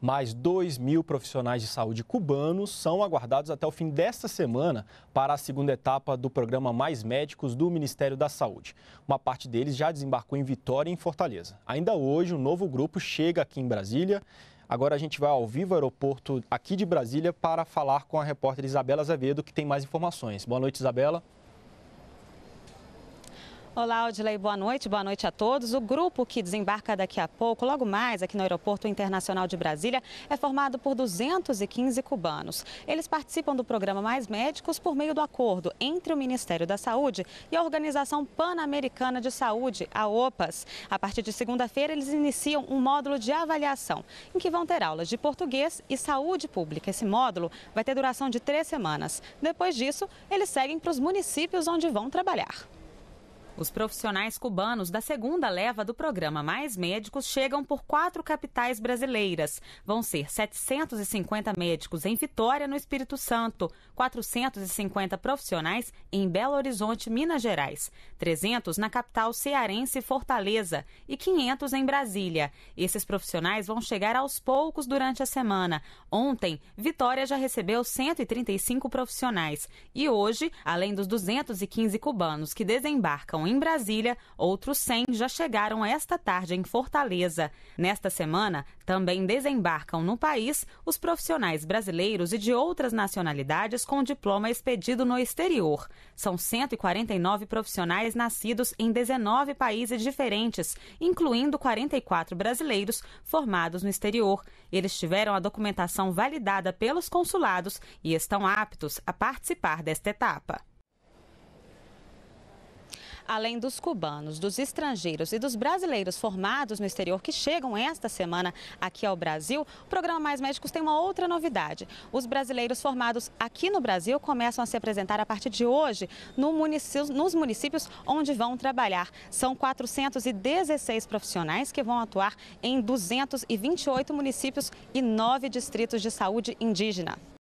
Mais 2 mil profissionais de saúde cubanos são aguardados até o fim desta semana para a segunda etapa do programa Mais Médicos do Ministério da Saúde. Uma parte deles já desembarcou em Vitória e em Fortaleza. Ainda hoje, um novo grupo chega aqui em Brasília. Agora a gente vai ao vivo aeroporto aqui de Brasília para falar com a repórter Isabela Azevedo, que tem mais informações. Boa noite, Isabela. Olá, Odilei, boa noite, boa noite a todos. O grupo que desembarca daqui a pouco, logo mais aqui no Aeroporto Internacional de Brasília, é formado por 215 cubanos. Eles participam do programa Mais Médicos por meio do acordo entre o Ministério da Saúde e a Organização Pan-Americana de Saúde, a OPAS. A partir de segunda-feira, eles iniciam um módulo de avaliação, em que vão ter aulas de português e saúde pública. Esse módulo vai ter duração de três semanas. Depois disso, eles seguem para os municípios onde vão trabalhar. Os profissionais cubanos da segunda leva do programa Mais Médicos chegam por quatro capitais brasileiras. Vão ser 750 médicos em Vitória, no Espírito Santo, 450 profissionais em Belo Horizonte, Minas Gerais, 300 na capital cearense Fortaleza e 500 em Brasília. Esses profissionais vão chegar aos poucos durante a semana. Ontem, Vitória já recebeu 135 profissionais e hoje, além dos 215 cubanos que desembarcam em Brasília, outros 100 já chegaram esta tarde em Fortaleza. Nesta semana, também desembarcam no país os profissionais brasileiros e de outras nacionalidades com diploma expedido no exterior. São 149 profissionais nascidos em 19 países diferentes, incluindo 44 brasileiros formados no exterior. Eles tiveram a documentação validada pelos consulados e estão aptos a participar desta etapa além dos cubanos, dos estrangeiros e dos brasileiros formados no exterior que chegam esta semana aqui ao Brasil, o programa Mais Médicos tem uma outra novidade. Os brasileiros formados aqui no Brasil começam a se apresentar a partir de hoje no município, nos municípios onde vão trabalhar. São 416 profissionais que vão atuar em 228 municípios e 9 distritos de saúde indígena.